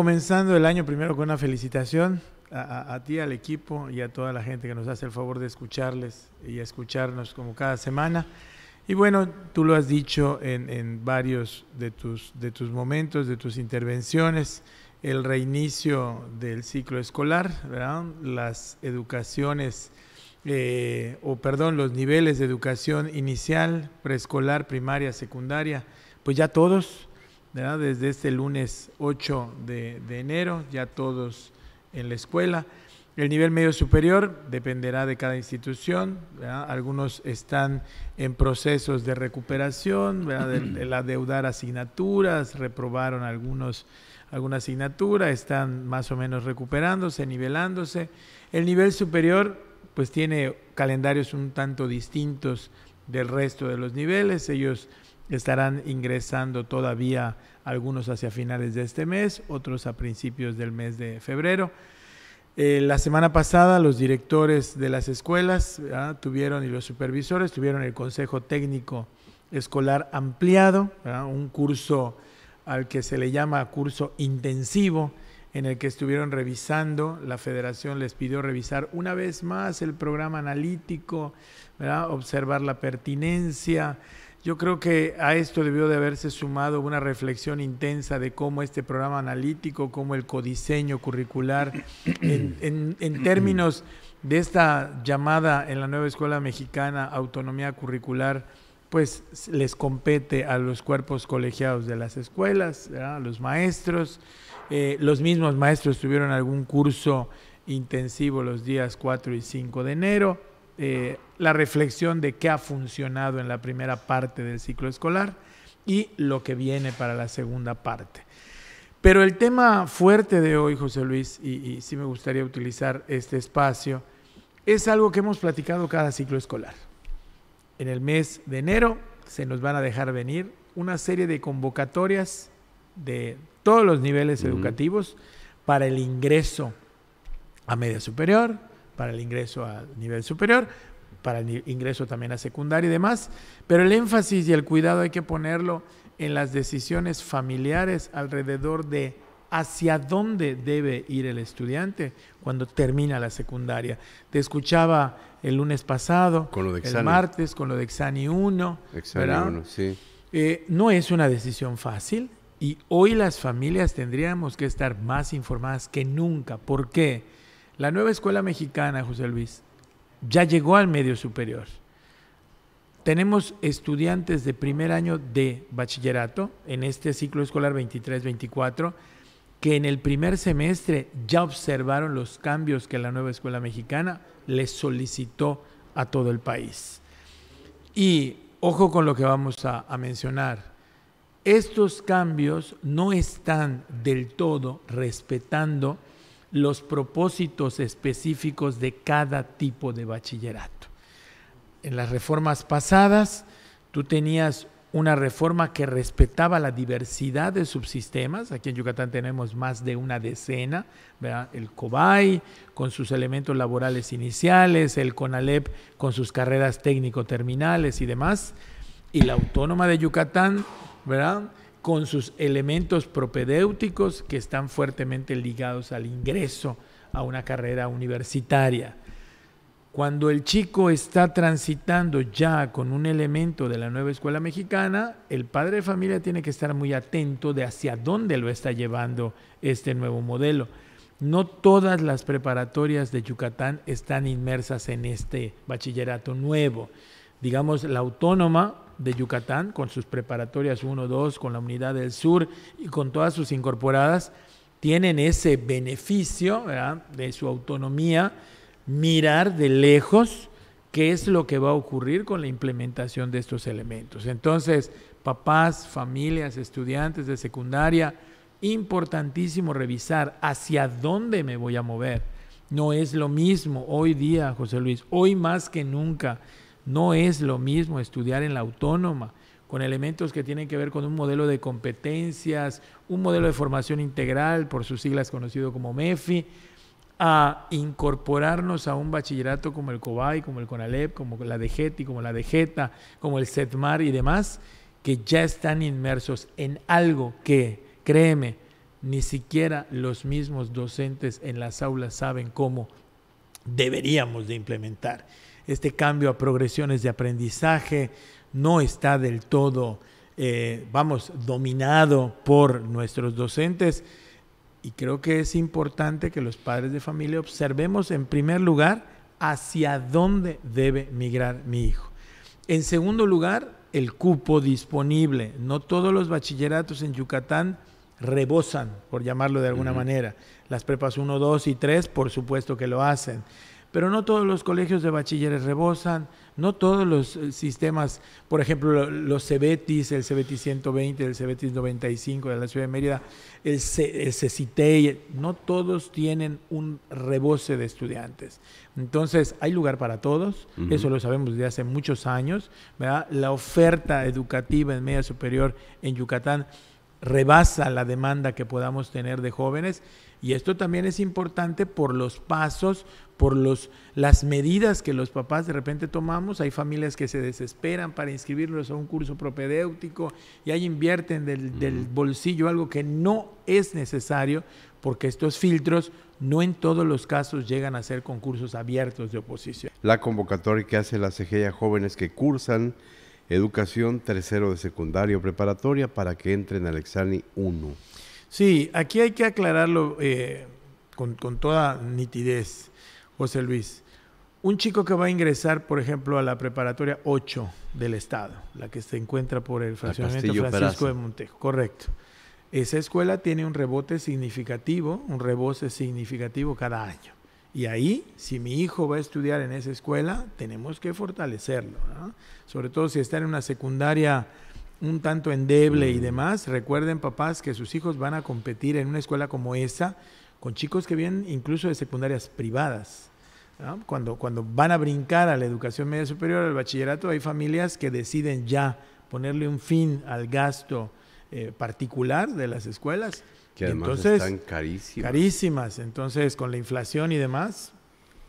Comenzando el año primero con una felicitación a, ti, al equipo y a toda la gente que nos hace el favor de escucharles y escucharnos como cada semana. Y bueno, tú lo has dicho en, varios de tus, momentos, de tus intervenciones, el reinicio del ciclo escolar, las educaciones, eh, o perdón, los niveles de educación inicial, preescolar, primaria, secundaria, pues ya todos desde este lunes 8 de, enero, ya todos en la escuela. El nivel medio superior dependerá de cada institución. Algunos están en procesos de recuperación, el, adeudar asignaturas, reprobaron algunos, alguna asignatura, están más o menos recuperándose, nivelándose. El nivel superior pues tiene calendarios un tanto distintos del resto de los niveles. Ellos Estarán ingresando todavía algunos hacia finales de este mes, otros a principios del mes de febrero. Eh, la semana pasada los directores de las escuelas tuvieron y los supervisores tuvieron el Consejo Técnico Escolar Ampliado, un curso al que se le llama curso intensivo, en el que estuvieron revisando, la federación les pidió revisar una vez más el programa analítico, observar la pertinencia, yo creo que a esto debió de haberse sumado una reflexión intensa de cómo este programa analítico, cómo el codiseño curricular, en, términos de esta llamada en la nueva escuela mexicana autonomía curricular, pues les compete a los cuerpos colegiados de las escuelas, a los maestros. Eh, los mismos maestros tuvieron algún curso intensivo los días 4 y 5 de enero eh, la reflexión de qué ha funcionado en la primera parte del ciclo escolar y lo que viene para la segunda parte. Pero el tema fuerte de hoy, José Luis, y, sí me gustaría utilizar este espacio, es algo que hemos platicado cada ciclo escolar. En el mes de enero se nos van a dejar venir una serie de convocatorias de todos los niveles educativos para el ingreso a media superior, para el ingreso a nivel superior, para el ingreso también a secundaria y demás, pero el énfasis y el cuidado hay que ponerlo en las decisiones familiares alrededor de hacia dónde debe ir el estudiante cuando termina la secundaria. Te escuchaba el lunes pasado, el martes, con lo de Exani 1. sí. Eh, no es una decisión fácil y hoy las familias tendríamos que estar más informadas que nunca. ¿Por qué? La nueva escuela mexicana, José Luis, ya llegó al medio superior. Tenemos estudiantes de primer año de bachillerato en este ciclo escolar 23-24 que en el primer semestre ya observaron los cambios que la nueva escuela mexicana les solicitó a todo el país. Y ojo con lo que vamos a, a mencionar. Estos cambios no están del todo respetando los propósitos específicos de cada tipo de bachillerato. En las reformas pasadas, tú tenías una reforma que respetaba la diversidad de subsistemas. Aquí en Yucatán tenemos más de una decena, el COBAI con sus elementos laborales iniciales, el CONALEP con sus carreras técnico-terminales y demás, y la Autónoma de Yucatán, ¿verdad? con sus elementos propedéuticos que están fuertemente ligados al ingreso a una carrera universitaria. Cuando el chico está transitando ya con un elemento de la nueva escuela mexicana, el padre de familia tiene que estar muy atento de hacia dónde lo está llevando este nuevo modelo. No todas las preparatorias de Yucatán están inmersas en este bachillerato nuevo. Digamos, la autónoma de Yucatán, con sus preparatorias 1-2, con la Unidad del Sur y con todas sus incorporadas, tienen ese beneficio de su autonomía, mirar de lejos qué es lo que va a ocurrir con la implementación de estos elementos. Entonces, papás, familias, estudiantes de secundaria, importantísimo revisar hacia dónde me voy a mover. No es lo mismo hoy día, José Luis, hoy más que nunca no es lo mismo estudiar en la autónoma, con elementos que tienen que ver con un modelo de competencias, un modelo de formación integral, por sus siglas conocido como MEFI, a incorporarnos a un bachillerato como el COBAI, como el CONALEP, como la DGETI, como la DGETA, como el SETMAR y demás, que ya están inmersos en algo que, créeme, ni siquiera los mismos docentes en las aulas saben cómo deberíamos de implementar este cambio a progresiones de aprendizaje no está del todo, eh, vamos, dominado por nuestros docentes. Y creo que es importante que los padres de familia observemos en primer lugar hacia dónde debe migrar mi hijo. En segundo lugar, el cupo disponible. No todos los bachilleratos en Yucatán rebosan, por llamarlo de alguna manera. Las prepas 1, 2 y 3, por supuesto que lo hacen pero no todos los colegios de bachilleres rebosan, no todos los eh, sistemas, por ejemplo, los Cebetis, el Cebetis 120, el Cebetis 95 de la Ciudad de Mérida, el, C no todos tienen un rebose de estudiantes. Entonces, hay lugar para todos, eso lo sabemos desde hace muchos años, ¿verdad? La oferta educativa en media superior en Yucatán rebasa la demanda que podamos tener de jóvenes y esto también es importante por los pasos, por los, las medidas que los papás de repente tomamos. Hay familias que se desesperan para inscribirlos a un curso propedéutico y ahí invierten del, bolsillo algo que no es necesario porque estos filtros no en todos los casos llegan a ser concursos abiertos de oposición. La convocatoria que hace la CGI jóvenes que cursan educación, tercero de secundaria preparatoria para que entren al examen 1. Sí, aquí hay que aclararlo eh, con, toda nitidez, José Luis. Un chico que va a ingresar, por ejemplo, a la preparatoria 8 del Estado, la que se encuentra por el fraccionamiento Francisco de Montejo, correcto. Esa escuela tiene un rebote significativo, un rebote significativo cada año. Y ahí, si mi hijo va a estudiar en esa escuela, tenemos que fortalecerlo. Sobre todo si está en una secundaria un tanto endeble y mm. demás, recuerden papás que sus hijos van a competir en una escuela como esa, con chicos que vienen incluso de secundarias privadas. Cuando, cuando van a brincar a la educación media superior, al bachillerato, hay familias que deciden ya ponerle un fin al gasto eh, particular de las escuelas que además entonces, están carísimas. Carísimas, entonces con la inflación y demás,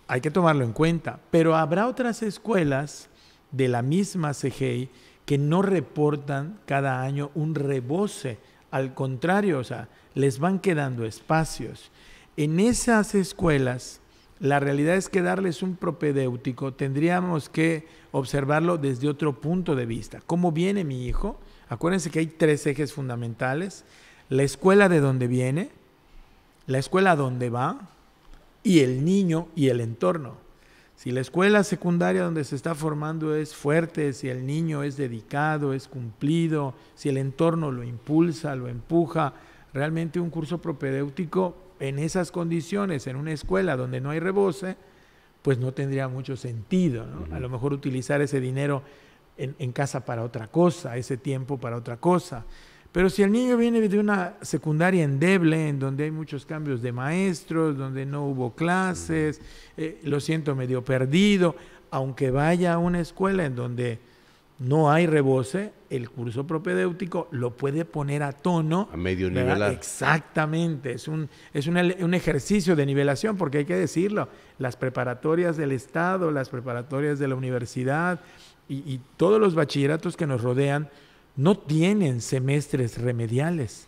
hay que tomarlo en cuenta. Pero habrá otras escuelas de la misma CGI que no reportan cada año un reboce. Al contrario, o sea, les van quedando espacios. En esas escuelas, la realidad es que darles un propedéutico tendríamos que observarlo desde otro punto de vista. ¿Cómo viene mi hijo? Acuérdense que hay tres ejes fundamentales la escuela de donde viene, la escuela donde va y el niño y el entorno. Si la escuela secundaria donde se está formando es fuerte, si el niño es dedicado, es cumplido, si el entorno lo impulsa, lo empuja, realmente un curso propedéutico en esas condiciones, en una escuela donde no hay rebose, pues no tendría mucho sentido. A lo mejor utilizar ese dinero en, en casa para otra cosa, ese tiempo para otra cosa. Pero si el niño viene de una secundaria endeble, en donde hay muchos cambios de maestros, donde no hubo clases, eh, lo siento medio perdido, aunque vaya a una escuela en donde no hay rebose, el curso propedéutico lo puede poner a tono. A medio nivel. Exactamente, es, un, es un, ejercicio de nivelación, porque hay que decirlo, las preparatorias del Estado, las preparatorias de la universidad y todos los bachilleratos que nos rodean no tienen semestres remediales.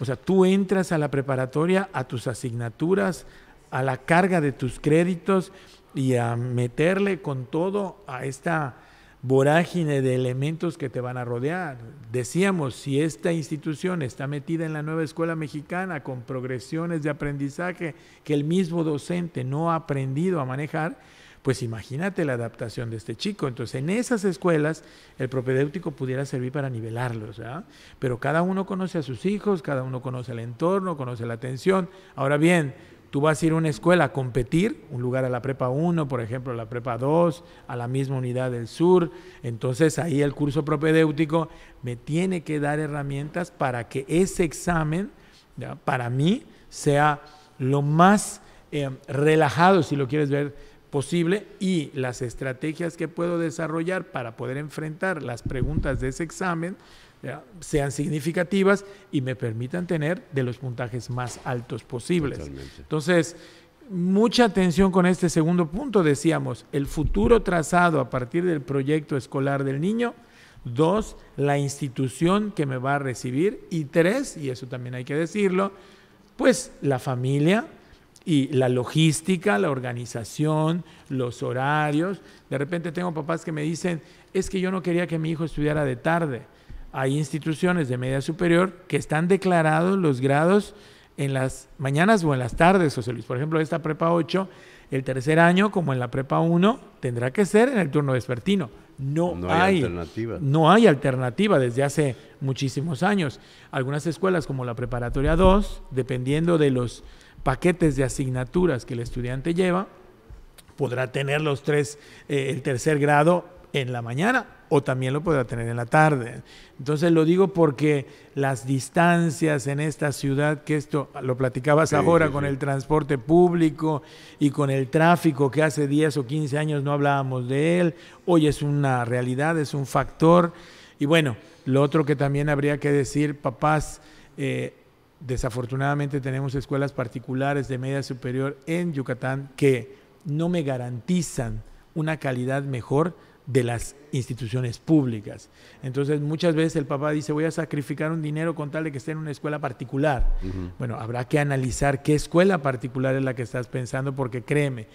O sea, tú entras a la preparatoria, a tus asignaturas, a la carga de tus créditos y a meterle con todo a esta vorágine de elementos que te van a rodear. Decíamos, si esta institución está metida en la nueva escuela mexicana con progresiones de aprendizaje que el mismo docente no ha aprendido a manejar, pues imagínate la adaptación de este chico. Entonces, en esas escuelas, el propedéutico pudiera servir para nivelarlos, Pero cada uno conoce a sus hijos, cada uno conoce el entorno, conoce la atención. Ahora bien, tú vas a ir a una escuela a competir, un lugar a la prepa 1, por ejemplo, a la prepa 2, a la misma unidad del sur. Entonces, ahí el curso propedéutico me tiene que dar herramientas para que ese examen, para mí, sea lo más eh, relajado, si lo quieres ver posible y las estrategias que puedo desarrollar para poder enfrentar las preguntas de ese examen sean significativas y me permitan tener de los puntajes más altos posibles. Entonces, mucha atención con este segundo punto, decíamos, el futuro trazado a partir del proyecto escolar del niño, dos, la institución que me va a recibir y tres, y eso también hay que decirlo, pues la familia, y la logística, la organización, los horarios. De repente tengo papás que me dicen, es que yo no quería que mi hijo estudiara de tarde. Hay instituciones de media superior que están declarados los grados en las mañanas o en las tardes, José Luis. Por ejemplo, esta prepa 8, el tercer año, como en la prepa 1, tendrá que ser en el turno vespertino. No, hay, alternativa. No hay alternativa desde hace muchísimos años. Algunas escuelas, como la preparatoria 2, dependiendo de los paquetes de asignaturas que el estudiante lleva, podrá tener los tres, eh, el tercer grado en la mañana o también lo podrá tener en la tarde. Entonces lo digo porque las distancias en esta ciudad, que esto lo platicabas ahora con el transporte público y con el tráfico que hace 10 o 15 años no hablábamos de él, hoy es una realidad, es un factor. Y bueno, lo otro que también habría que decir, papás, eh, Desafortunadamente tenemos escuelas particulares de media superior en Yucatán que no me garantizan una calidad mejor de las instituciones públicas. Entonces muchas veces el papá dice voy a sacrificar un dinero con tal de que esté en una escuela particular. Bueno, habrá que analizar qué escuela particular es la que estás pensando porque créeme,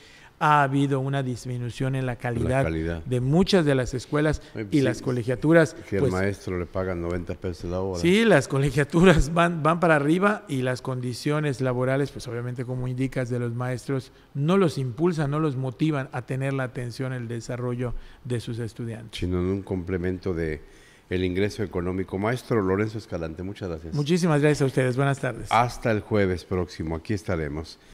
ha habido una disminución en la calidad, de muchas de las escuelas pues y las colegiaturas. Que pues, el maestro le pagan 90 pesos la hora. Sí, las colegiaturas van, van para arriba y las condiciones laborales, pues obviamente como indicas, de los maestros no los impulsan, no los motivan a tener la atención, el desarrollo de sus estudiantes. Sino en un complemento de el ingreso económico. Maestro Lorenzo Escalante, muchas gracias. Muchísimas gracias a ustedes. Buenas tardes. Hasta el jueves próximo. Aquí estaremos.